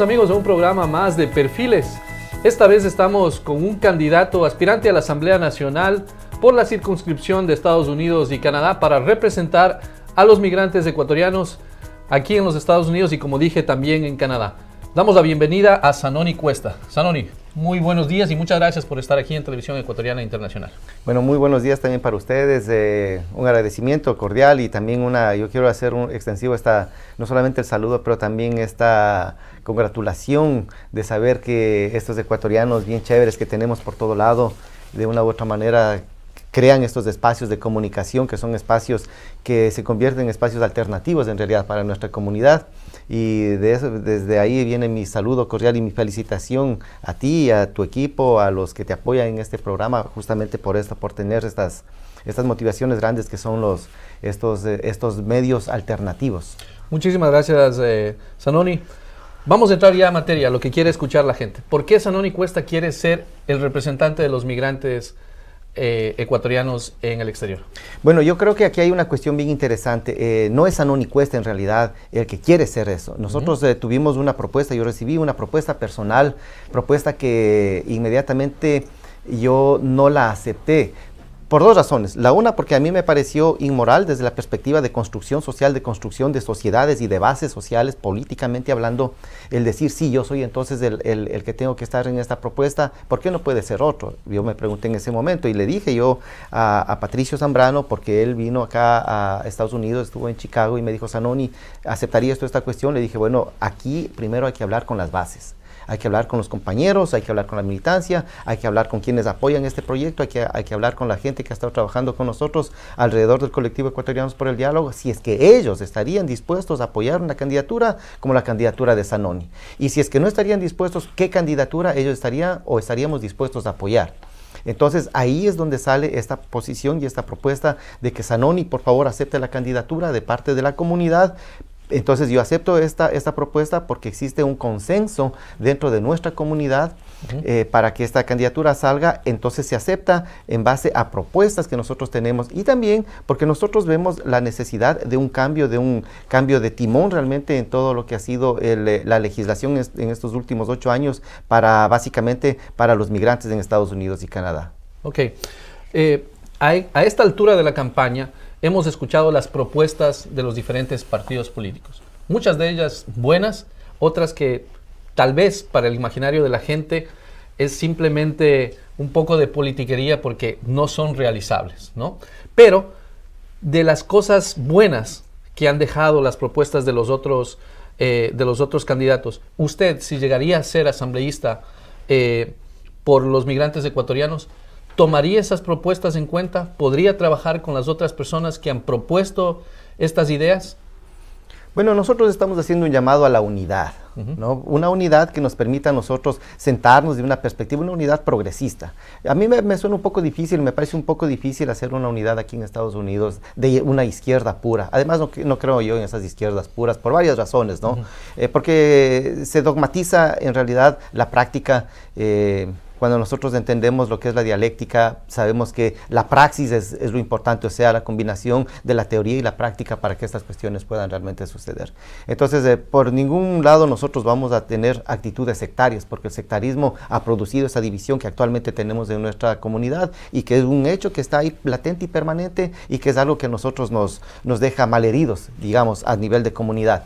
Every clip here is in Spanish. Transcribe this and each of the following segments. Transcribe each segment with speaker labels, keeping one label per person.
Speaker 1: amigos de un programa más de perfiles. Esta vez estamos con un candidato aspirante a la Asamblea Nacional por la circunscripción de Estados Unidos y Canadá para representar a los migrantes ecuatorianos aquí en los Estados Unidos y como dije también en Canadá. Damos la bienvenida a Sanoni Cuesta. Sanoni, muy buenos días y muchas gracias por estar aquí en Televisión Ecuatoriana Internacional.
Speaker 2: Bueno, muy buenos días también para ustedes. Eh, un agradecimiento cordial y también una, yo quiero hacer un extensivo esta, no solamente el saludo, pero también esta congratulación de saber que estos ecuatorianos bien chéveres que tenemos por todo lado, de una u otra manera crean estos espacios de comunicación que son espacios que se convierten en espacios alternativos en realidad para nuestra comunidad y de eso, desde ahí viene mi saludo cordial y mi felicitación a ti, a tu equipo, a los que te apoyan en este programa justamente por esto, por tener estas, estas motivaciones grandes que son los, estos, eh, estos medios alternativos.
Speaker 1: Muchísimas gracias, eh, Vamos a entrar ya a materia, lo que quiere escuchar la gente. ¿Por qué Sanoni Cuesta quiere ser el representante de los migrantes eh, ecuatorianos en el exterior?
Speaker 2: Bueno, yo creo que aquí hay una cuestión bien interesante. Eh, no es Sanoni Cuesta en realidad el que quiere ser eso. Nosotros eh, tuvimos una propuesta, yo recibí una propuesta personal, propuesta que inmediatamente yo no la acepté por dos razones. La una, porque a mí me pareció inmoral desde la perspectiva de construcción social, de construcción de sociedades y de bases sociales, políticamente hablando, el decir, sí, yo soy entonces el, que tengo que estar en esta propuesta, ¿por qué no puede ser otro? Yo me pregunté en ese momento y le dije yo a, Patricio Zambrano, porque él vino acá a Estados Unidos, estuvo en Chicago y me dijo, Sanoni, ¿aceptaría esto esta cuestión? Le dije, bueno, aquí primero hay que hablar con las bases hay que hablar con los compañeros, hay que hablar con la militancia, hay que hablar con quienes apoyan este proyecto, hay que, hay que hablar con la gente que ha estado trabajando con nosotros alrededor del colectivo ecuatoriano por el Diálogo, si es que ellos estarían dispuestos a apoyar una candidatura como la candidatura de Sanoni, Y si es que no estarían dispuestos, ¿qué candidatura ellos estarían o estaríamos dispuestos a apoyar? Entonces ahí es donde sale esta posición y esta propuesta de que Sanoni, por favor acepte la candidatura de parte de la comunidad, entonces yo acepto esta, esta propuesta porque existe un consenso dentro de nuestra comunidad eh, para que esta candidatura salga, entonces se acepta en base a propuestas que nosotros tenemos y también porque nosotros vemos la necesidad de un cambio, de un cambio de timón realmente en todo lo que ha sido eh, la legislación en estos últimos ocho años para básicamente para los migrantes en Estados
Speaker 1: Unidos y Canadá. Ok. Eh, a esta altura de la campaña, hemos escuchado las propuestas de los diferentes partidos políticos. Muchas de ellas buenas, otras que tal vez para el imaginario de la gente es simplemente un poco de politiquería porque no son realizables, Pero de las cosas buenas que han dejado las propuestas de los otros, eh, de los otros candidatos, usted si llegaría a ser asambleísta eh, por los migrantes ecuatorianos, tomaría esas propuestas en cuenta? ¿Podría trabajar con las otras personas que han propuesto estas ideas?
Speaker 2: Bueno, nosotros estamos haciendo un llamado a la unidad, ¿no? Una unidad que nos permita a nosotros sentarnos de una perspectiva, una unidad progresista. A mí me, suena un poco difícil, me parece un poco difícil hacer una unidad aquí en Estados Unidos de una izquierda pura. Además, no, creo yo en esas izquierdas puras por varias razones, ¿no? Eh, porque se dogmatiza en realidad la práctica. Eh, cuando nosotros entendemos lo que es la dialéctica, sabemos que la praxis es, lo importante, o sea, la combinación de la teoría y la práctica para que estas cuestiones puedan realmente suceder. Entonces, eh, por ningún lado nosotros vamos a tener actitudes sectarias, porque el sectarismo ha producido esa división que actualmente tenemos en nuestra comunidad y que es un hecho que está ahí latente y permanente y que es algo que a nosotros nos, nos deja malheridos, digamos, a nivel de comunidad.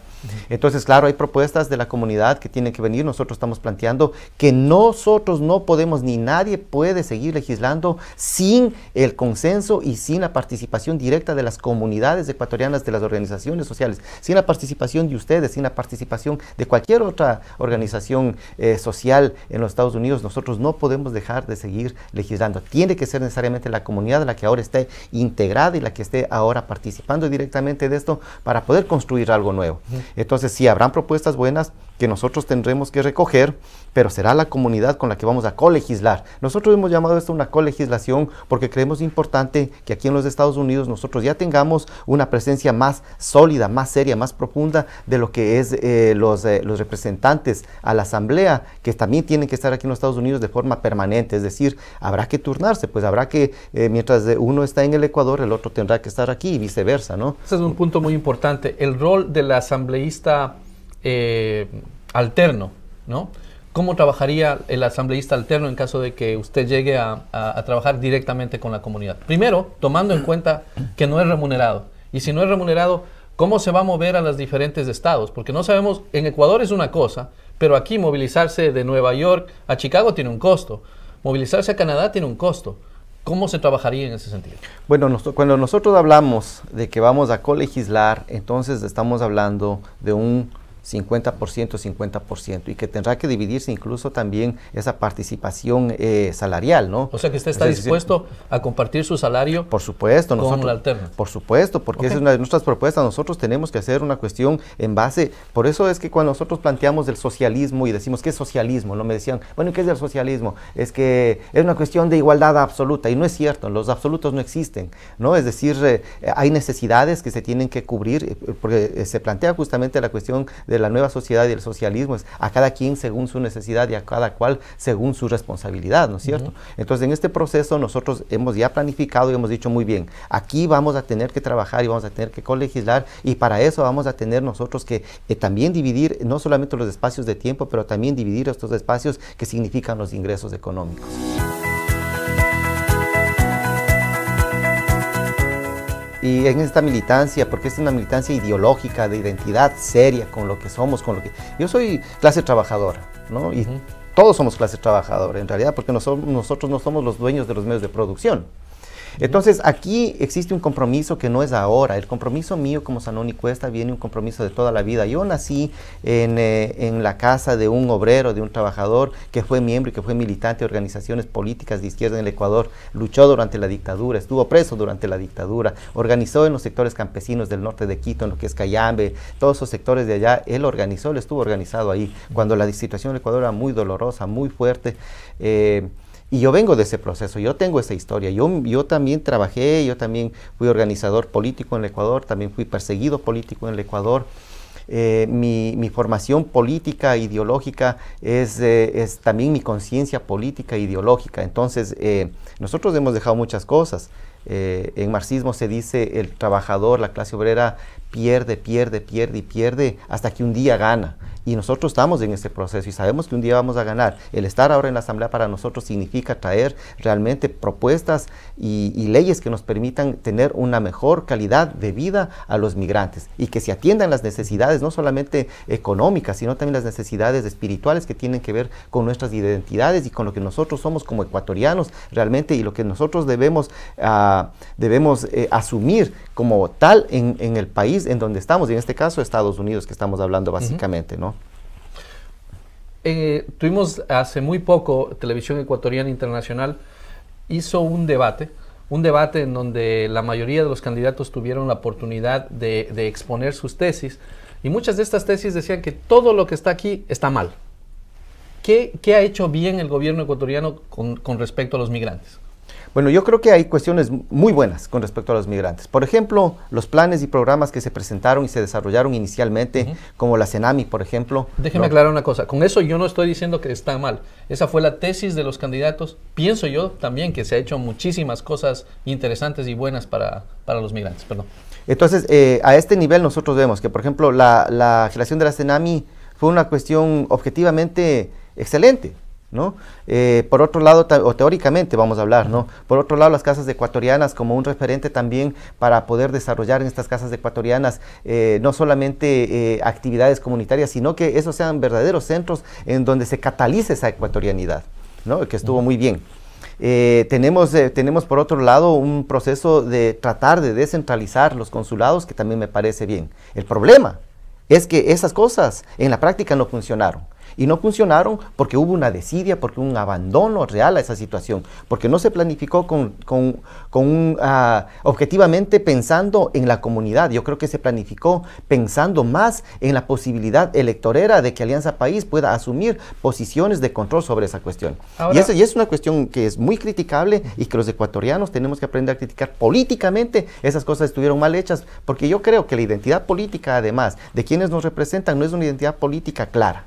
Speaker 2: Entonces, claro, hay propuestas de la comunidad que tienen que venir. Nosotros estamos planteando que nosotros no podemos ni nadie puede seguir legislando sin el consenso y sin la participación directa de las comunidades ecuatorianas, de las organizaciones sociales, sin la participación de ustedes, sin la participación de cualquier otra organización eh, social en los Estados Unidos. Nosotros no podemos dejar de seguir legislando. Tiene que ser necesariamente la comunidad la que ahora esté integrada y la que esté ahora participando directamente de esto para poder construir algo nuevo. Entonces, si habrán propuestas buenas que nosotros tendremos que recoger, pero será la comunidad con la que vamos a colegislar. Nosotros hemos llamado esto una colegislación porque creemos importante que aquí en los Estados Unidos nosotros ya tengamos una presencia más sólida, más seria, más profunda de lo que es eh, los, eh, los representantes a la Asamblea, que también tienen que estar aquí en los Estados Unidos de forma permanente. Es decir, habrá que turnarse, pues habrá que, eh, mientras uno está en el Ecuador, el otro tendrá que estar aquí y
Speaker 1: viceversa, ¿no? Ese es un punto muy importante. El rol de la asambleísta eh, alterno, ¿no? ¿Cómo trabajaría el asambleísta alterno en caso de que usted llegue a, trabajar directamente con la comunidad? Primero, tomando en cuenta que no es remunerado. Y si no es remunerado, ¿cómo se va a mover a los diferentes estados? Porque no sabemos, en Ecuador es una cosa, pero aquí movilizarse de Nueva York a Chicago tiene un costo. Movilizarse a Canadá tiene un costo. ¿Cómo se trabajaría en ese sentido?
Speaker 2: Bueno, cuando nosotros hablamos de que vamos a colegislar, entonces estamos hablando de un 50%, 50%, y que tendrá que dividirse incluso también esa participación eh, salarial, ¿no? O sea que usted está dispuesto
Speaker 1: a compartir su salario
Speaker 2: por supuesto, con la alterna. Por supuesto, porque esa es una de nuestras propuestas. Nosotros tenemos que hacer una cuestión en base, por eso es que cuando nosotros planteamos el socialismo y decimos, ¿qué es socialismo? No me decían, bueno, ¿qué es el socialismo? Es que es una cuestión de igualdad absoluta, y no es cierto, los absolutos no existen, ¿no? Es decir, eh, hay necesidades que se tienen que cubrir, eh, porque se plantea justamente la cuestión de de la nueva sociedad y el socialismo es a cada quien según su necesidad y a cada cual según su responsabilidad, ¿no es cierto? Entonces, en este proceso nosotros hemos ya planificado y hemos dicho muy bien, aquí vamos a tener que trabajar y vamos a tener que colegislar y para eso vamos a tener nosotros que eh, también dividir no solamente los espacios de tiempo, pero también dividir estos espacios que significan los ingresos económicos. y en esta militancia, porque es una militancia ideológica, de identidad seria, con lo que somos, con lo que... Yo soy clase trabajadora, ¿no? Y todos somos clase trabajadora, en realidad, porque nosotros no somos los dueños de los medios de producción. Entonces, aquí existe un compromiso que no es ahora. El compromiso mío como y Cuesta viene un compromiso de toda la vida. Yo nací eh, en, la casa de un obrero, de un trabajador que fue miembro y que fue militante de organizaciones políticas de izquierda en el Ecuador, luchó durante la dictadura, estuvo preso durante la dictadura, organizó en los sectores campesinos del norte de Quito, en lo que es Cayambe, todos esos sectores de allá, él organizó, él estuvo organizado ahí, cuando la situación el Ecuador era muy dolorosa, muy fuerte. Eh, y yo vengo de ese proceso, yo tengo esa historia. Yo, yo también trabajé, yo también fui organizador político en el Ecuador, también fui perseguido político en el Ecuador. Eh, mi, formación política, ideológica, es, eh, es también mi conciencia política, ideológica. Entonces, eh, nosotros hemos dejado muchas cosas. en marxismo se dice el trabajador, la clase obrera pierde, pierde, pierde y pierde hasta que un día gana. Y nosotros estamos en ese proceso y sabemos que un día vamos a ganar. El estar ahora en la Asamblea para nosotros significa traer realmente propuestas y, leyes que nos permitan tener una mejor calidad de vida a los migrantes y que se atiendan las necesidades no solamente económicas, sino también las necesidades espirituales que tienen que ver con nuestras identidades y con lo que nosotros somos como ecuatorianos realmente y lo que nosotros debemos, ah, debemos eh, asumir como tal en el país en donde estamos, y en este caso Estados Unidos, que estamos hablando básicamente, ¿no?
Speaker 1: Eh, tuvimos hace muy poco, Televisión Ecuatoriana Internacional hizo un debate, un debate en donde la mayoría de los candidatos tuvieron la oportunidad de, exponer sus tesis, y muchas de estas tesis decían que todo lo que está aquí está mal. ¿Qué, ha hecho bien el gobierno ecuatoriano con respecto a los migrantes?
Speaker 2: Bueno, yo creo que hay cuestiones muy buenas con respecto a los migrantes. Por ejemplo, los planes y programas que se presentaron y se desarrollaron inicialmente, como la CENAMI, por ejemplo.
Speaker 1: Déjeme aclarar una cosa. Con eso yo no estoy diciendo que está mal. Esa fue la tesis de los candidatos. Pienso yo también que se ha hecho muchísimas cosas interesantes y buenas para, los migrantes. Perdón.
Speaker 2: Entonces, eh, a este nivel nosotros vemos que, por ejemplo, la, la creación de la CENAMI fue una cuestión objetivamente excelente eh, por otro lado, o teóricamente vamos a hablar, Por otro lado, las casas ecuatorianas como un referente también para poder desarrollar en estas casas ecuatorianas eh, no solamente eh, actividades comunitarias, sino que esos sean verdaderos centros en donde se catalice esa ecuatorianidad, Que estuvo muy bien. tenemos, tenemos por otro lado un proceso de tratar de descentralizar los consulados que también me parece bien. El problema es que esas cosas en la práctica no funcionaron y no funcionaron porque hubo una desidia, porque un abandono real a esa situación, porque no se planificó con, con, con un, ah, objetivamente pensando en la comunidad. Yo creo que se planificó pensando más en la posibilidad electorera de que Alianza País pueda asumir posiciones de control sobre esa cuestión. y, eso, y es una cuestión que es muy criticable y que los ecuatorianos tenemos que aprender a criticar políticamente. Esas cosas estuvieron mal hechas porque yo creo que la identidad política, además, de quienes nos representan, no es una identidad política clara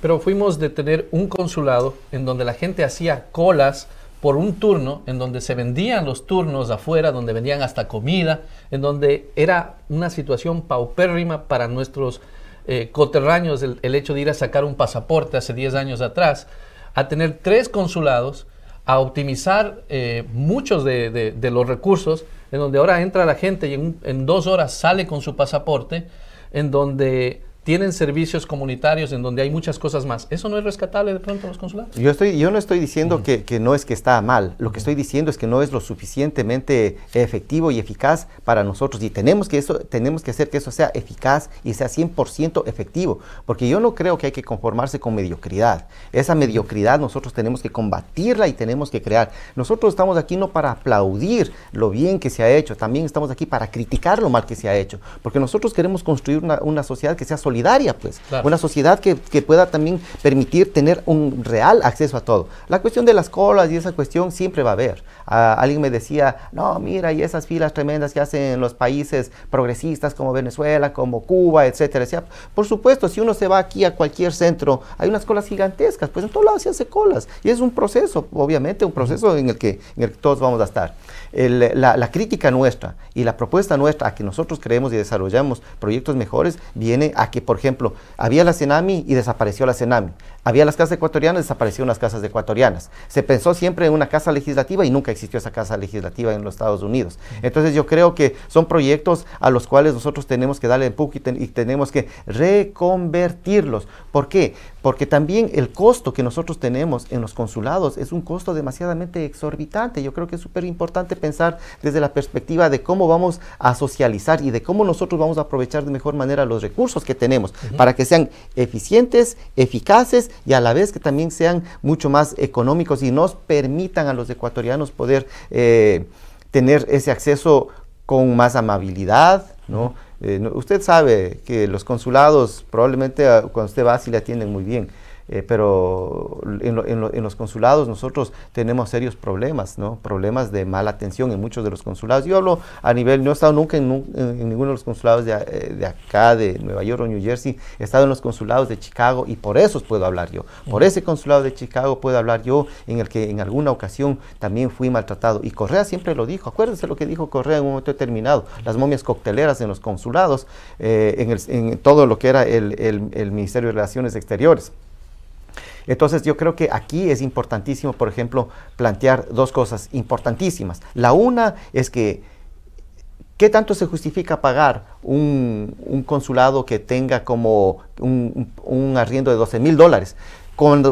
Speaker 1: pero fuimos de tener un consulado en donde la gente hacía colas por un turno, en donde se vendían los turnos afuera, donde vendían hasta comida, en donde era una situación paupérrima para nuestros eh, coterráneos el, hecho de ir a sacar un pasaporte hace 10 años atrás, a tener tres consulados, a optimizar eh, muchos de, los recursos, en donde ahora entra la gente y en dos horas sale con su pasaporte, en donde tienen servicios comunitarios en donde hay muchas cosas más. ¿Eso no es rescatable de pronto los consulados?
Speaker 2: Yo, estoy, yo no estoy diciendo mm. que, no es que está mal, lo que estoy diciendo es que no es lo suficientemente efectivo y eficaz para nosotros y tenemos que, eso, tenemos que hacer que eso sea eficaz y sea 100% efectivo, porque yo no creo que hay que conformarse con mediocridad. Esa mediocridad nosotros tenemos que combatirla y tenemos que crear. Nosotros estamos aquí no para aplaudir lo bien que se ha hecho, también estamos aquí para criticar lo mal que se ha hecho, porque nosotros queremos construir una, una sociedad que sea solidaria pues. Una sociedad que, que, pueda también permitir tener un real acceso a todo. La cuestión de las colas y esa cuestión siempre va a haber. Ah, alguien me decía, no, mira, y esas filas tremendas que hacen los países progresistas como Venezuela, como Cuba, etcétera. por supuesto, si uno se va aquí a cualquier centro, hay unas colas gigantescas, pues en todos lados se hace colas. Y es un proceso, obviamente, un proceso en el que, en el que todos vamos a estar la, crítica nuestra y la propuesta nuestra a que nosotros creemos y desarrollamos proyectos mejores viene a que, por ejemplo, había la CENAMI y desapareció la CENAMI. Había las casas ecuatorianas, desaparecieron las casas ecuatorianas. Se pensó siempre en una casa legislativa y nunca existió esa casa legislativa en los Estados Unidos. Entonces yo creo que son proyectos a los cuales nosotros tenemos que darle empuje y, y tenemos que reconvertirlos. ¿Por qué? Porque también el costo que nosotros tenemos en los consulados es un costo demasiadamente exorbitante. Yo creo que es súper importante pensar desde la perspectiva de cómo vamos a socializar y de cómo nosotros vamos a aprovechar de mejor manera los recursos que tenemos para que sean eficientes, eficaces y a la vez que también sean mucho más económicos y nos permitan a los ecuatorianos poder eh, tener ese acceso con más amabilidad, ¿no? Eh, usted sabe que los consulados probablemente ah, cuando usted va sí le atienden muy bien eh, pero en, los consulados nosotros tenemos serios problemas, ¿no? Problemas de mala atención en muchos de los consulados. Yo hablo a nivel, no he estado nunca en, ninguno de los consulados eh, de, acá, de Nueva York o New Jersey, he estado en los consulados de Chicago y por eso puedo hablar yo. Por ese consulado de Chicago puedo hablar yo, en el que en alguna ocasión también fui maltratado. Y Correa siempre lo dijo, acuérdense lo que dijo Correa en un momento determinado, las momias cocteleras en los consulados, eh, en, todo lo que era el Ministerio de Relaciones Exteriores. Entonces yo creo que aquí es importantísimo, por ejemplo, plantear dos cosas importantísimas. La una es que ¿Qué tanto se justifica pagar un, consulado que tenga como un, un arriendo de 12 mil dólares?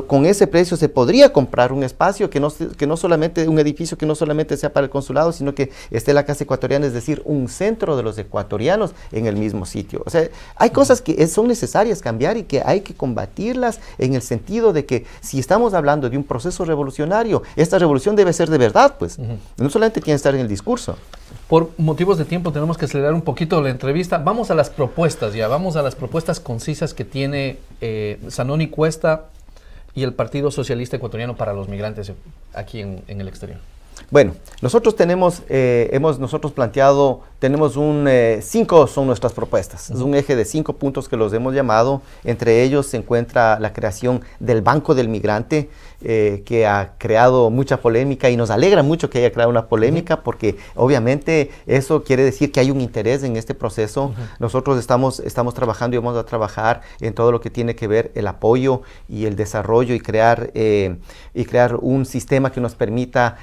Speaker 2: Con, ese precio se podría comprar un espacio que no, que no solamente, un edificio que no solamente sea para el consulado, sino que esté la Casa Ecuatoriana, es decir, un centro de los ecuatorianos en el mismo sitio. O sea, hay cosas que son necesarias cambiar y que hay que combatirlas en el sentido de que si estamos hablando de un proceso revolucionario, esta revolución debe ser de verdad, pues. No solamente tiene que estar en el discurso.
Speaker 1: Por motivos de tiempo tenemos que acelerar un poquito la entrevista. Vamos a las propuestas ya, vamos a las propuestas concisas que tiene eh, Sanoni Cuesta y el Partido Socialista Ecuatoriano para los Migrantes eh, aquí en, el exterior?
Speaker 2: Bueno, nosotros tenemos, eh, hemos nosotros planteado tenemos un, eh, cinco son nuestras propuestas. Es un eje de cinco puntos que los hemos llamado. Entre ellos se encuentra la creación del Banco del Migrante, eh, que ha creado mucha polémica y nos alegra mucho que haya creado una polémica, porque obviamente eso quiere decir que hay un interés en este proceso. Nosotros estamos, estamos trabajando y vamos a trabajar en todo lo que tiene que ver el apoyo y el desarrollo y crear, eh, y crear un sistema que nos permita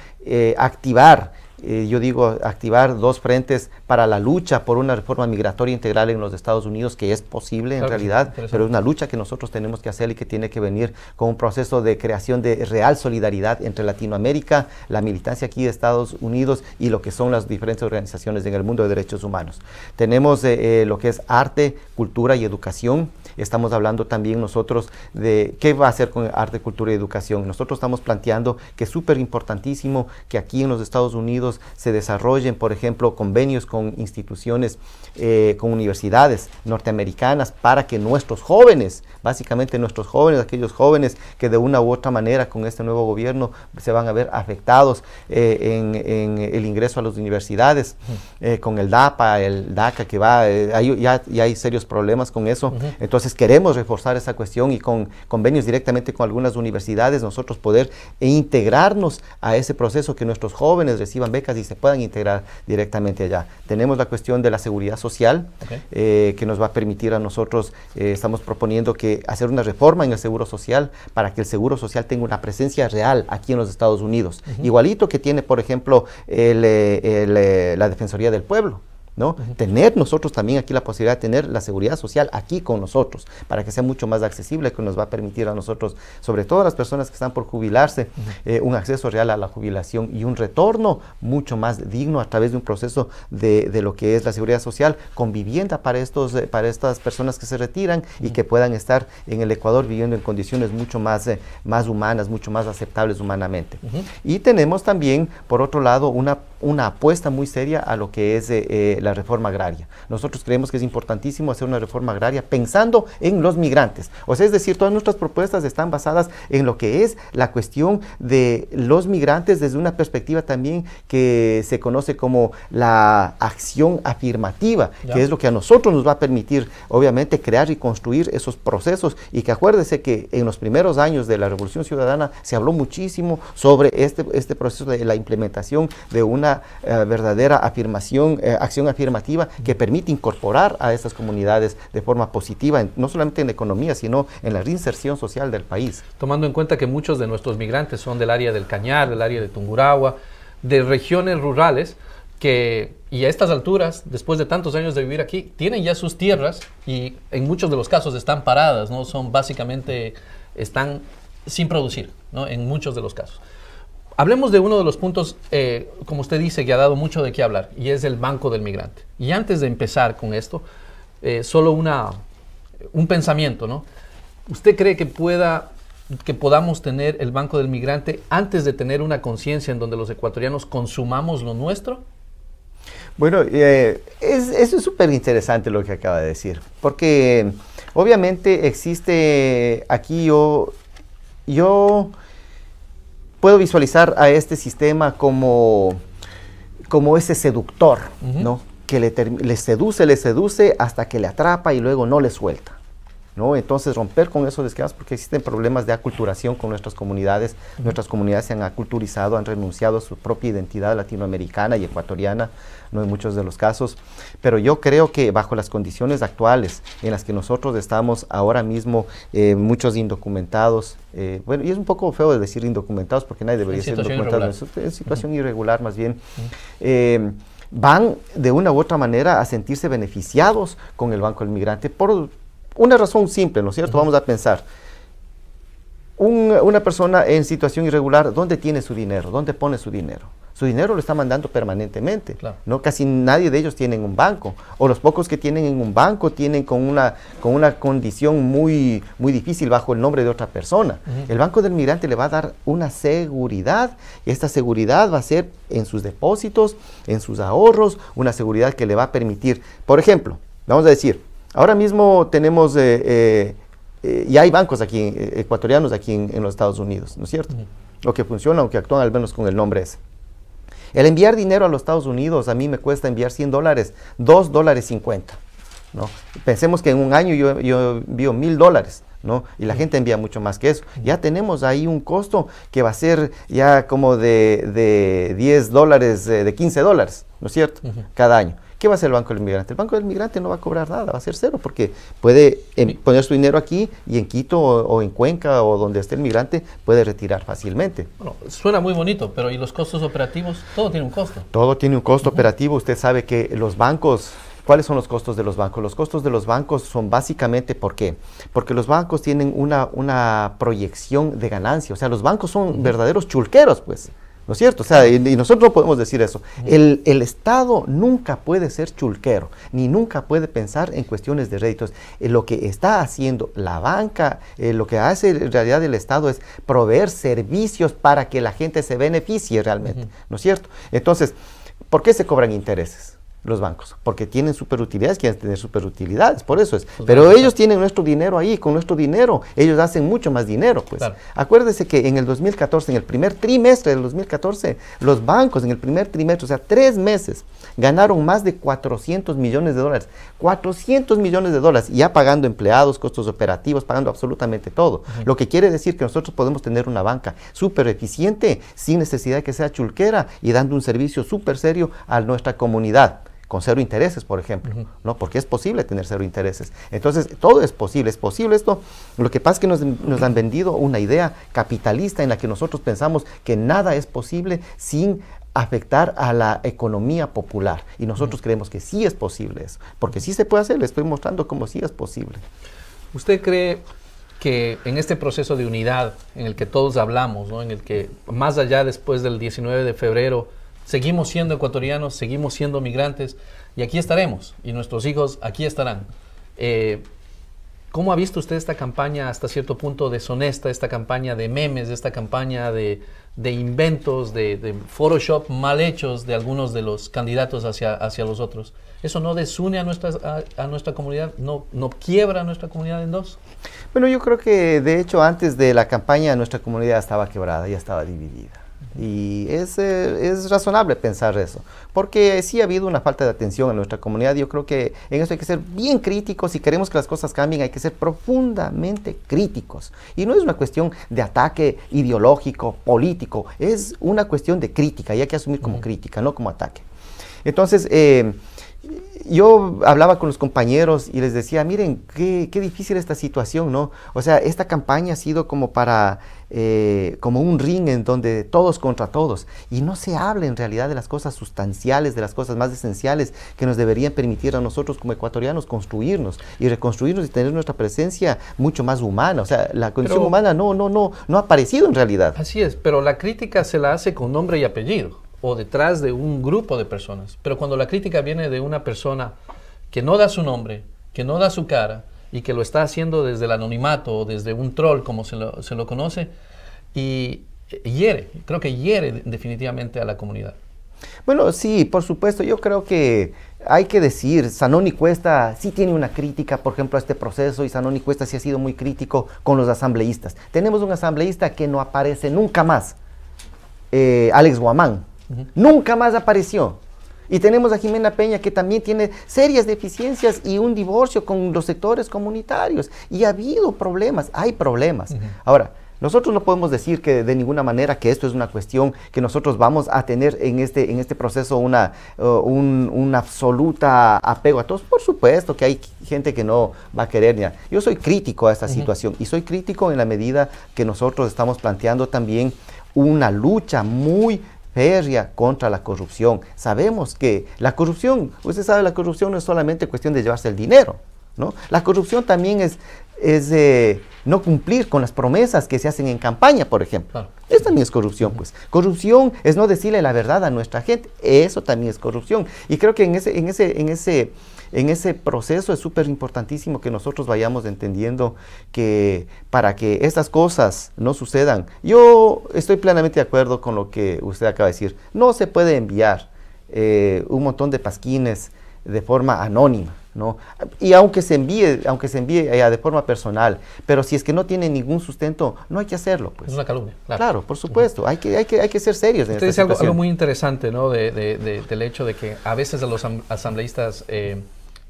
Speaker 2: activar eh, yo digo, activar dos frentes para la lucha por una reforma migratoria integral en los Estados Unidos, que es posible en realidad, pero es una lucha que nosotros tenemos que hacer y que tiene que venir con un proceso de creación de real solidaridad entre Latinoamérica, la militancia aquí de Estados Unidos y lo que son las diferentes organizaciones en el mundo de derechos humanos. Tenemos eh, eh, lo que es arte, cultura y educación Estamos hablando también nosotros de qué va a hacer con arte, cultura y educación. Nosotros estamos planteando que es súper importantísimo que aquí en los Estados Unidos se desarrollen, por ejemplo, convenios con instituciones, eh, con universidades norteamericanas para que nuestros jóvenes, básicamente nuestros jóvenes, aquellos jóvenes que de una u otra manera con este nuevo gobierno se van a ver afectados eh, en, el ingreso a las universidades, eh, con el DAPA, el DACA que va, ya, hay serios problemas con eso. Entonces, entonces queremos reforzar esa cuestión y con convenios directamente con algunas universidades nosotros poder integrarnos a ese proceso, que nuestros jóvenes reciban becas y se puedan integrar directamente allá. Tenemos la cuestión de la seguridad social eh, que nos va a permitir a nosotros, eh, estamos proponiendo que hacer una reforma en el seguro social para que el seguro social tenga una presencia real aquí en los Estados Unidos, igualito que tiene, por ejemplo, eh, la Defensoría del Pueblo. ¿no? Tener nosotros también aquí la posibilidad de tener la seguridad social aquí con nosotros, para que sea mucho más accesible, que nos va a permitir a nosotros, sobre todo a las personas que están por jubilarse, eh, un acceso real a la jubilación y un retorno mucho más digno a través de un proceso de, lo que es la seguridad social, con vivienda para, estos, eh, para estas personas que se retiran y que puedan estar en el Ecuador viviendo en condiciones mucho más, eh, más humanas, mucho más aceptables humanamente. Y tenemos también, por otro lado, una, una apuesta muy seria a lo que es la la reforma agraria. Nosotros creemos que es importantísimo hacer una reforma agraria pensando en los migrantes. O sea, es decir, todas nuestras propuestas están basadas en lo que es la cuestión de los migrantes desde una perspectiva también que se conoce como la acción afirmativa, que es lo que a nosotros nos va a permitir, obviamente, crear y construir esos procesos. Y que acuérdese que en los primeros años de la Revolución Ciudadana se habló muchísimo sobre este, este proceso de la implementación de una eh, verdadera afirmación, eh, acción afirmativa afirmativa que permite incorporar a estas comunidades de forma positiva, no solamente en la economía, sino en la
Speaker 1: reinserción social del país. Tomando en cuenta que muchos de nuestros migrantes son del área del Cañar, del área de Tungurahua, de regiones rurales, que, y a estas alturas, después de tantos años de vivir aquí, tienen ya sus tierras y en muchos de los casos están paradas, ¿no? Son básicamente, están sin producir, ¿no? En muchos de los casos. Hablemos de uno de los puntos, eh, como usted dice, que ha dado mucho de qué hablar, y es el Banco del Migrante. Y antes de empezar con esto, eh, solo una, un pensamiento, ¿no? ¿Usted cree que, pueda, que podamos tener el Banco del Migrante antes de tener una conciencia en donde los ecuatorianos consumamos lo nuestro?
Speaker 2: Bueno, eh, es, eso es súper interesante lo que acaba de decir, porque obviamente existe aquí yo... yo puedo visualizar a este sistema como, como ese seductor, ¿no? Que le, le seduce, le seduce hasta que le atrapa y luego no le suelta. Entonces romper con esos esquemas porque existen problemas de aculturación con nuestras comunidades. Nuestras comunidades se han aculturizado, han renunciado a su propia identidad latinoamericana y ecuatoriana, no en muchos de los casos. Pero yo creo que bajo las condiciones actuales en las que nosotros estamos ahora mismo, eh, muchos indocumentados, eh, bueno, y es un poco feo decir indocumentados porque nadie debería ser indocumentado, es, situación irregular más bien. Eh, van de una u otra manera a sentirse beneficiados con el Banco del Migrante por, una razón simple, ¿no es cierto? Vamos a pensar. una persona en situación irregular, ¿dónde tiene su dinero? ¿Dónde pone su dinero? Su dinero lo está mandando permanentemente. ¿no? Casi nadie de ellos tiene un banco. O los pocos que tienen en un banco tienen con una, con una condición muy, muy difícil bajo el nombre de otra persona. El Banco del Migrante le va a dar una seguridad y esta seguridad va a ser en sus depósitos, en sus ahorros, una seguridad que le va a permitir, por ejemplo, vamos a decir, Ahora mismo tenemos, eh, eh, eh, y hay bancos aquí, eh, ecuatorianos aquí en, los Estados Unidos, ¿no es cierto? Lo que funciona, aunque actúan al menos con el nombre ese. El enviar dinero a los Estados Unidos a mí me cuesta enviar 100 dólares, 2 dólares 50. ¿no? Pensemos que en un año yo, envío 1000 dólares. ¿no? Y la gente envía mucho más que eso. Ya tenemos ahí un costo que va a ser ya como de, de 10 dólares, de 15 dólares, ¿no es cierto? Cada año. ¿Qué va a hacer el Banco del Migrante? El Banco del Migrante no va a cobrar nada, va a ser cero, porque puede poner su dinero aquí y en Quito o, en Cuenca o donde esté el migrante puede retirar fácilmente.
Speaker 1: Bueno, suena muy bonito, pero ¿y los costos operativos? Todo tiene un costo.
Speaker 2: Todo tiene un costo operativo. Usted sabe que los bancos ¿Cuáles son los costos de los bancos? Los costos de los bancos son básicamente, ¿por qué? Porque los bancos tienen una, una proyección de ganancia. O sea, los bancos son verdaderos chulqueros, pues. ¿No es cierto? O sea, y, nosotros podemos decir eso. El, Estado nunca puede ser chulquero, ni nunca puede pensar en cuestiones de réditos. Eh, lo que está haciendo la banca, eh, lo que hace en realidad el Estado es proveer servicios para que la gente se beneficie realmente, ¿no es cierto? Entonces, ¿por qué se cobran intereses? los bancos, porque tienen superutilidades, quieren tener superutilidades, por eso es. Pero ellos tienen nuestro dinero ahí, con nuestro dinero ellos hacen mucho más dinero, pues. Acuérdese que en el 2014, en el primer trimestre del 2014, los bancos en el primer trimestre, o sea, tres meses, ganaron más de 400 millones de dólares. 400 millones de dólares, ya pagando empleados, costos operativos, pagando absolutamente todo. Lo que quiere decir que nosotros podemos tener una banca súper eficiente, sin necesidad de que sea chulquera y dando un servicio súper serio a nuestra comunidad con cero intereses, por ejemplo, ¿no? Porque es posible tener cero intereses. Entonces, todo es posible, es posible esto. Lo que pasa es que nos, han vendido una idea capitalista en la que nosotros pensamos que nada es posible sin afectar a la economía popular. Y nosotros creemos que sí es posible eso, porque sí se puede hacer, le estoy mostrando cómo sí es posible.
Speaker 1: ¿Usted cree que en este proceso de unidad en el que todos hablamos, en el que más allá después del 19 de febrero, Seguimos siendo ecuatorianos, seguimos siendo migrantes y aquí estaremos y nuestros hijos aquí estarán. Eh, ¿Cómo ha visto usted esta campaña hasta cierto punto deshonesta, esta campaña de memes, esta campaña de, inventos, de, Photoshop mal hechos de algunos de los candidatos hacia, hacia los otros? ¿Eso no desune a nuestra, a, nuestra comunidad? ¿No, ¿No quiebra a nuestra comunidad en dos? Bueno, yo creo que
Speaker 2: de hecho antes de la campaña nuestra comunidad estaba quebrada, ya estaba dividida. Y eh, es, razonable pensar eso, porque sí ha habido una falta de atención en nuestra comunidad. Yo creo que en eso hay que ser bien críticos. Si queremos que las cosas cambien, hay que ser profundamente críticos. Y no es una cuestión de ataque ideológico, político, es una cuestión de crítica y hay que asumir como crítica, no como ataque. Entonces, eh, yo hablaba con los compañeros y les decía, miren, qué, difícil esta situación, ¿no? O sea, esta campaña ha sido como para, eh, como un ring en donde todos contra todos. Y no se habla en realidad de las cosas sustanciales, de las cosas más esenciales que nos deberían permitir a nosotros como ecuatorianos construirnos y reconstruirnos y tener nuestra presencia mucho más humana. O sea, la condición humana no, no, no, no ha aparecido en realidad.
Speaker 1: Así es, pero la crítica se la hace con nombre y apellido o detrás de un grupo de personas. Pero cuando la crítica viene de una persona que no da su nombre, que no da su cara y que lo está haciendo desde el anonimato o desde un troll, como se lo, se lo conoce, y hiere, creo que hiere definitivamente a la comunidad.
Speaker 2: Bueno, sí, por supuesto, yo creo que hay que decir, Sanoni Cuesta sí tiene una crítica, por ejemplo, a este proceso y Sanoni Cuesta sí ha sido muy crítico con los asambleístas. Tenemos un asambleísta que no aparece nunca más, eh, Alex Guamán, Nunca más apareció. Y tenemos a Jimena Peña que también tiene serias deficiencias y un divorcio con los sectores comunitarios. Y ha habido problemas, hay problemas. Ahora, nosotros no podemos decir que de ninguna manera que esto es una cuestión que nosotros vamos a tener en este, en este proceso una, uh, un, absoluta apego a todos. Por supuesto que hay gente que no va a querer. Yo soy crítico a esta situación y soy crítico en la medida que nosotros estamos planteando también una lucha muy férrea contra la corrupción. Sabemos que la corrupción, usted sabe, la corrupción no es solamente cuestión de llevarse el dinero, ¿no? La corrupción también es es de no cumplir con las promesas que se hacen en campaña, por ejemplo. Eso también es corrupción, pues. Corrupción es no decirle la verdad a nuestra gente. Eso también es corrupción. Y creo que en ese, proceso es súper importantísimo que nosotros vayamos entendiendo que para que estas cosas no sucedan, yo estoy plenamente de acuerdo con lo que usted acaba de decir. No se puede enviar eh, un montón de pasquines de forma anónima. Y aunque se envíe, aunque se envíe eh, de forma personal, pero si es que no tiene ningún sustento, no hay que hacerlo. Pues. Es una calumnia. Claro, claro por supuesto, hay, que, hay, que, ser serios. En Usted dice algo, algo,
Speaker 1: muy interesante ¿no? De, del hecho de que a veces a los asambleístas... Eh,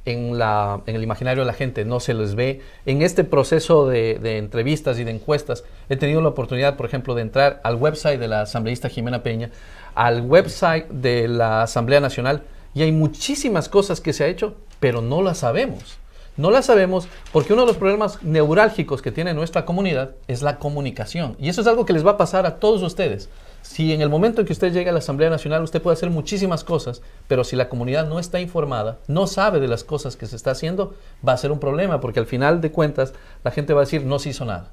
Speaker 1: en, la, en, el imaginario de la gente, no se les ve. En este proceso de, de, entrevistas y de encuestas, he tenido la oportunidad, por ejemplo, de entrar al website de la asambleísta Jimena Peña, al website de la Asamblea Nacional, y hay muchísimas cosas que se ha hecho pero no la sabemos. No la sabemos porque uno de los problemas neurálgicos que tiene nuestra comunidad es la comunicación. Y eso es algo que les va a pasar a todos ustedes. Si en el momento en que usted llega a la Asamblea Nacional usted puede hacer muchísimas cosas, pero si la comunidad no está informada, no sabe de las cosas que se está haciendo, va a ser un problema porque al final de cuentas la gente va a decir no se hizo nada.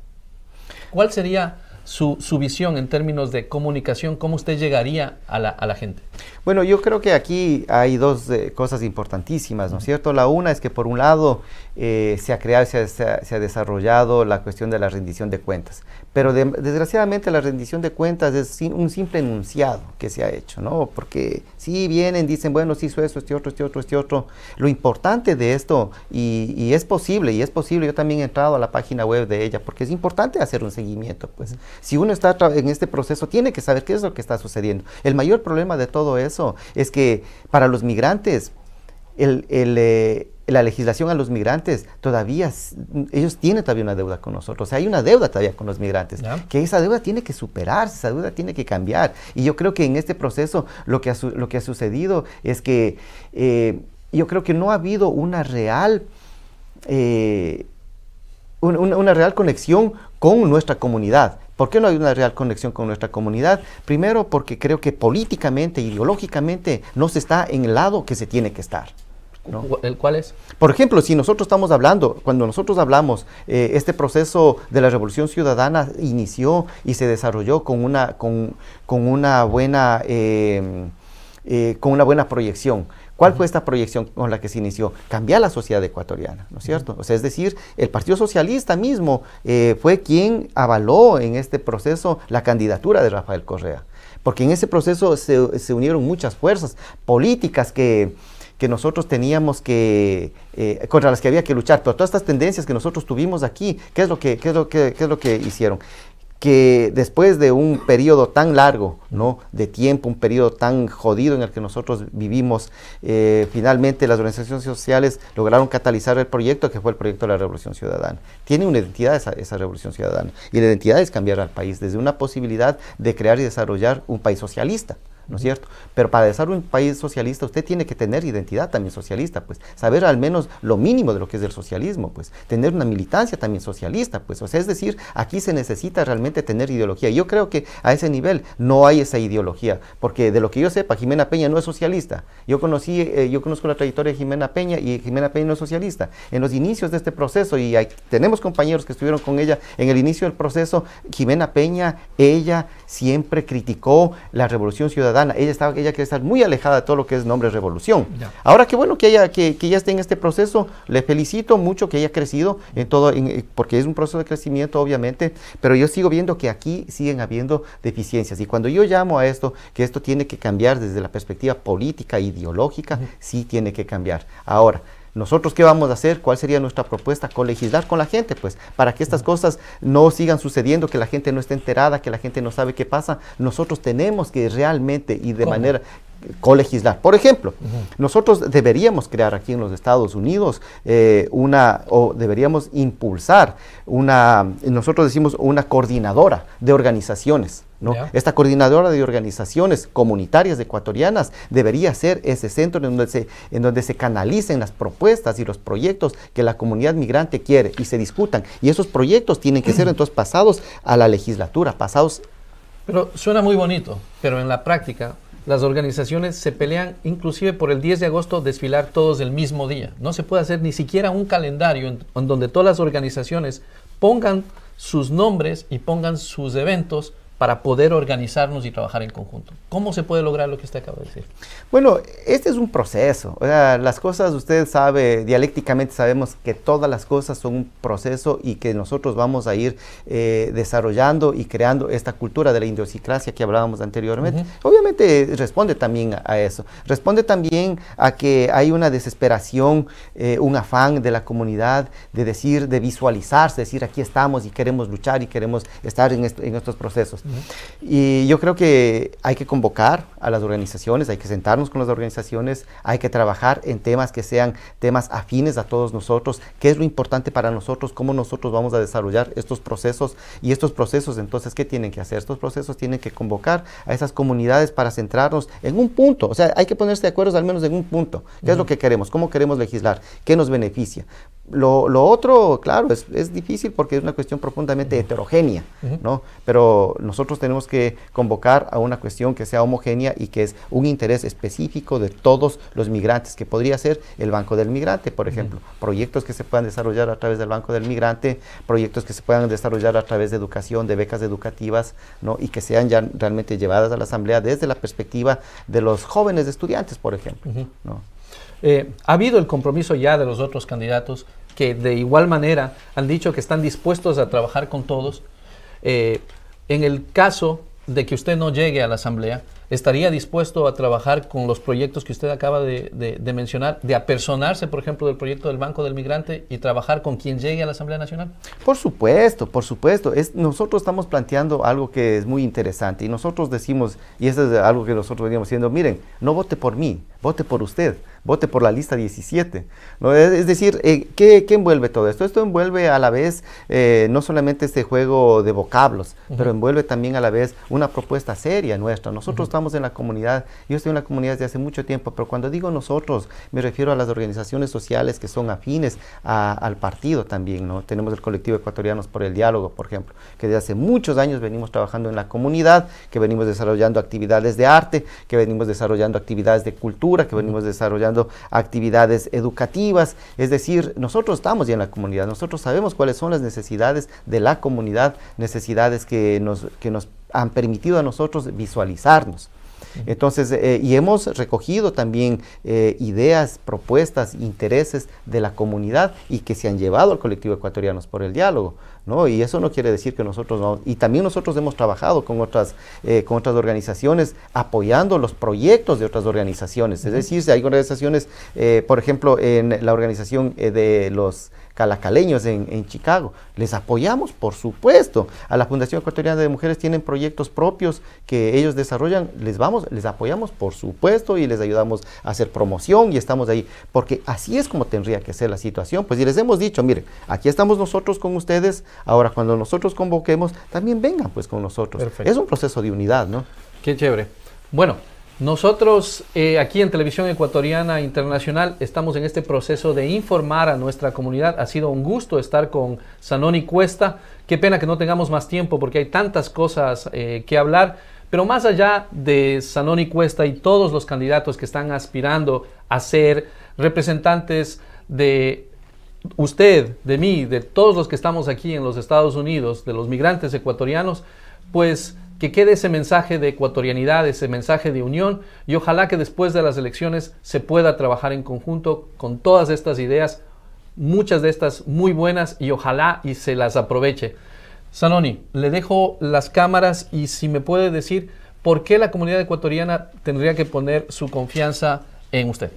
Speaker 1: ¿Cuál sería su, visión en términos de comunicación, cómo usted llegaría a la, gente.
Speaker 2: Bueno, yo creo que aquí hay dos eh, cosas importantísimas, ¿no es cierto? La una es que por un lado eh, se ha creado, se ha, desarrollado la cuestión de la rendición de cuentas, pero desgraciadamente la rendición de cuentas es un simple enunciado que se ha hecho, ¿no? Porque si vienen, dicen, bueno, se hizo eso, este otro, este otro, este otro, lo importante de esto, y, es posible, y es posible, yo también he entrado a la página web de ella, porque es importante hacer un seguimiento, pues. Si uno está en este proceso, tiene que saber qué es lo que está sucediendo. El mayor problema de todo eso es que para los migrantes, eh, la legislación a los migrantes todavía, ellos tienen todavía una deuda con nosotros. O sea, hay una deuda todavía con los migrantes, que esa deuda tiene que superarse, esa deuda tiene que cambiar. Y yo creo que en este proceso lo que ha, sucedido es que eh, yo creo que no ha habido una real... Eh, una real conexión con nuestra comunidad. ¿Por qué no hay una real conexión con nuestra comunidad? Primero, porque creo que políticamente, ideológicamente, no se está en el lado que se tiene que estar. ¿El cuál es? Por ejemplo, si nosotros estamos hablando, cuando nosotros hablamos, eh, este proceso de la revolución ciudadana inició y se desarrolló con una, buena... Eh, eh, con una buena proyección. ¿Cuál fue esta proyección con la que se inició? Cambiar la sociedad ecuatoriana, ¿no es cierto? O sea, es decir, el Partido Socialista mismo eh, fue quien avaló en este proceso la candidatura de Rafael Correa, porque en ese proceso se, unieron muchas fuerzas políticas que, nosotros teníamos que, eh, contra las que había que luchar, pero todas estas tendencias que nosotros tuvimos aquí, ¿qué es lo que, es lo que, qué es lo que hicieron? que después de un periodo tan largo ¿no? de tiempo, un periodo tan jodido en el que nosotros vivimos, eh, finalmente las organizaciones sociales lograron catalizar el proyecto que fue el proyecto de la Revolución Ciudadana. Tiene una identidad esa, esa Revolución Ciudadana y la identidad es cambiar al país desde una posibilidad de crear y desarrollar un país socialista. ¿no es cierto? Pero para desarrollar un país socialista usted tiene que tener identidad también socialista, pues saber al menos lo mínimo de lo que es el socialismo, pues tener una militancia también socialista, pues es decir, aquí se necesita realmente tener ideología. Yo creo que a ese nivel no hay esa ideología, porque de lo que yo sepa, Jimena Peña no es socialista. Yo conocí, eh, yo conozco la trayectoria de Jimena Peña y Jimena Peña no es socialista. En los inicios de este proceso, y tenemos compañeros que estuvieron con ella en el inicio del proceso, Jimena Peña, ella siempre criticó la revolución ciudadana ella estaba, ella quiere estar muy alejada de todo lo que es nombre revolución. Ahora qué bueno que ella, que, que, esté en este proceso. Le felicito mucho que haya crecido en todo, eh, porque es un proceso de crecimiento, obviamente. Pero yo sigo viendo que aquí siguen habiendo deficiencias. Y cuando yo llamo a esto, que esto tiene que cambiar desde la perspectiva política, ideológica, sí tiene que cambiar. Ahora. Nosotros qué vamos a hacer, cuál sería nuestra propuesta, colegislar con la gente, pues, para que estas cosas no sigan sucediendo, que la gente no esté enterada, que la gente no sabe qué pasa. Nosotros tenemos que realmente y de manera colegislar. Por ejemplo, nosotros deberíamos crear aquí en los Estados Unidos eh, una, o deberíamos impulsar una, nosotros decimos una coordinadora de organizaciones. ¿no? Esta coordinadora de organizaciones comunitarias ecuatorianas debería ser ese centro en donde, se, en donde se canalicen las propuestas y los proyectos que la comunidad migrante quiere y se discutan. Y esos proyectos tienen que ser entonces pasados a la legislatura, pasados...
Speaker 1: Pero suena muy bonito, pero en la práctica las organizaciones se pelean inclusive por el 10 de agosto desfilar todos el mismo día. No se puede hacer ni siquiera un calendario en, en donde todas las organizaciones pongan sus nombres y pongan sus eventos para poder organizarnos y trabajar en conjunto. ¿Cómo se puede lograr lo que usted acaba de decir?
Speaker 2: Bueno, este es un proceso. las cosas, usted sabe, dialécticamente sabemos que todas las cosas son un proceso y que nosotros vamos a ir eh, desarrollando y creando esta cultura de la idiosincrasia que hablábamos anteriormente. Obviamente responde también a, eso. Responde también a que hay una desesperación, eh, un afán de la comunidad de decir, de visualizarse, decir aquí estamos y queremos luchar y queremos estar en, estos procesos. Y yo creo que hay que convocar a las organizaciones, hay que sentarnos con las organizaciones, hay que trabajar en temas que sean temas afines a todos nosotros, qué es lo importante para nosotros, cómo nosotros vamos a desarrollar estos procesos y estos procesos entonces, ¿qué tienen que hacer? Estos procesos tienen que convocar a esas comunidades para centrarnos en un punto, o sea, hay que ponerse de acuerdo al menos en un punto, qué es lo que queremos, cómo queremos legislar, qué nos beneficia. Lo, lo, otro, claro, es, difícil porque es una cuestión profundamente heterogénea, ¿no? Pero nosotros tenemos que convocar a una cuestión que sea homogénea y que es un interés específico de todos los migrantes, que podría ser el Banco del Migrante, por ejemplo. Proyectos que se puedan desarrollar a través del Banco del Migrante, proyectos que se puedan desarrollar a través de educación, de becas educativas, ¿no? Y que sean ya realmente llevadas a la Asamblea desde la perspectiva de los jóvenes estudiantes, por ejemplo, ¿no?
Speaker 1: Eh, ha habido el compromiso ya de los otros candidatos que de igual manera han dicho que están dispuestos a trabajar con todos. Eh, en el caso de que usted no llegue a la asamblea, ¿estaría dispuesto a trabajar con los proyectos que usted acaba de, mencionar, de apersonarse, por ejemplo, del proyecto del Banco del Migrante y trabajar con quien llegue a la Asamblea Nacional?
Speaker 2: Por supuesto, por supuesto. nosotros estamos planteando algo que es muy interesante y nosotros decimos, y eso es algo que nosotros veníamos diciendo, miren, no vote por mí, vote por usted vote por la lista 17. Es, decir, eh, ¿qué, envuelve todo esto? Esto envuelve a la vez eh, no solamente este juego de vocablos, pero envuelve también a la vez una propuesta seria nuestra. Nosotros estamos en la comunidad, yo estoy en la comunidad desde hace mucho tiempo, pero cuando digo nosotros, me refiero a las organizaciones sociales que son afines al partido también. ¿no? Tenemos el colectivo Ecuatorianos por el Diálogo, por ejemplo, que desde hace muchos años venimos trabajando en la comunidad, que venimos desarrollando actividades de arte, que venimos desarrollando actividades de cultura, que venimos desarrollando actividades educativas. Es decir, nosotros estamos ya en la comunidad, nosotros sabemos cuáles son las necesidades de la comunidad, necesidades que nos, que nos han permitido a nosotros visualizarnos. Entonces, eh, y hemos recogido también eh, ideas, propuestas, intereses de la comunidad y que se han llevado al colectivo ecuatoriano por el diálogo. Y eso no quiere decir que nosotros no. Y también nosotros hemos trabajado con otras, eh, con otras organizaciones apoyando los proyectos de otras organizaciones. Es decir, si hay organizaciones, eh, por ejemplo, en la organización eh, de los calacaleños en, Chicago. Les apoyamos, por supuesto. A la Fundación Ecuatoriana de Mujeres tienen proyectos propios que ellos desarrollan. Les vamos, les apoyamos, por supuesto, y les ayudamos a hacer promoción y estamos ahí. Porque así es como tendría que ser la situación. Pues y les hemos dicho, miren, aquí estamos nosotros con ustedes, Ahora, cuando nosotros convoquemos, también vengan pues con nosotros. Es un proceso de unidad, ¿no?
Speaker 1: Qué chévere. Bueno, nosotros eh, aquí en Televisión Ecuatoriana Internacional estamos en este proceso de informar a nuestra comunidad. Ha sido un gusto estar con y Cuesta. Qué pena que no tengamos más tiempo porque hay tantas cosas eh, que hablar. Pero más allá de y Cuesta y todos los candidatos que están aspirando a ser representantes de usted, de mí, de todos los que estamos aquí en los Estados Unidos, de los migrantes ecuatorianos, pues que quede ese mensaje de ecuatorianidad, ese mensaje de unión y ojalá que después de las elecciones se pueda trabajar en conjunto con todas estas ideas, muchas de estas muy buenas y ojalá y se las aproveche. Sanoni, le dejo las cámaras y si me puede decir por qué la comunidad ecuatoriana tendría que poner su confianza en usted.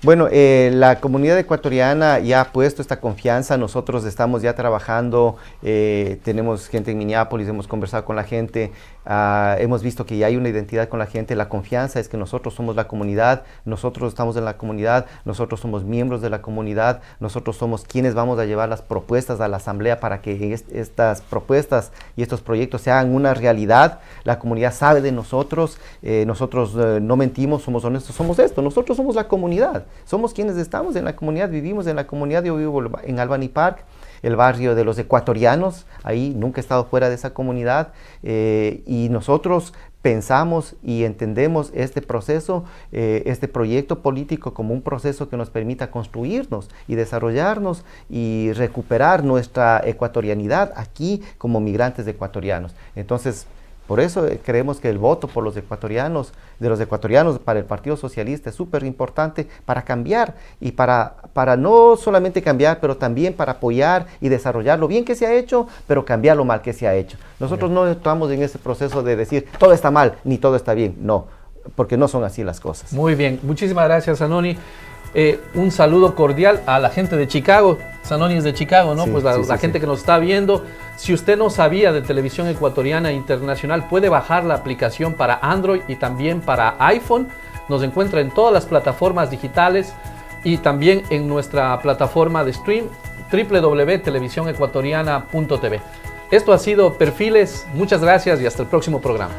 Speaker 2: Bueno, eh, la comunidad ecuatoriana ya ha puesto esta confianza, nosotros estamos ya trabajando, eh, tenemos gente en Minneapolis, hemos conversado con la gente, Ah, hemos visto que ya hay una identidad con la gente, la confianza es que nosotros somos la comunidad, nosotros estamos en la comunidad, nosotros somos miembros de la comunidad, nosotros somos quienes vamos a llevar las propuestas a la asamblea para que estas propuestas y estos proyectos se hagan una realidad. La comunidad sabe de nosotros, eh, nosotros eh, no mentimos, somos honestos, somos esto, nosotros somos la comunidad, somos quienes estamos en la comunidad, vivimos en la comunidad, yo vivo en Albany Park el barrio de los ecuatorianos, ahí nunca he estado fuera de esa comunidad, eh, y nosotros pensamos y entendemos este proceso, eh, este proyecto político como un proceso que nos permita construirnos y desarrollarnos y recuperar nuestra ecuatorianidad aquí como migrantes ecuatorianos. Entonces, por eso eh, creemos que el voto por los ecuatorianos, de los ecuatorianos para el Partido Socialista es súper importante para cambiar y para, para no solamente cambiar, pero también para apoyar y desarrollar lo bien que se ha hecho, pero cambiar lo mal que se ha hecho. Nosotros no estamos en ese proceso de decir todo está mal ni todo está bien, no, porque no son así las cosas.
Speaker 1: Muy bien, muchísimas gracias Anoni. Eh, un saludo cordial a la gente de Chicago, Sanonis de Chicago, ¿no? pues la, la gente que nos está viendo. Si usted no sabía de televisión ecuatoriana internacional, puede bajar la aplicación para Android y también para iPhone. Nos encuentra en todas las plataformas digitales y también en nuestra plataforma de stream www.televisionecuatoriana.tv. Esto ha sido Perfiles, muchas gracias y hasta el próximo programa.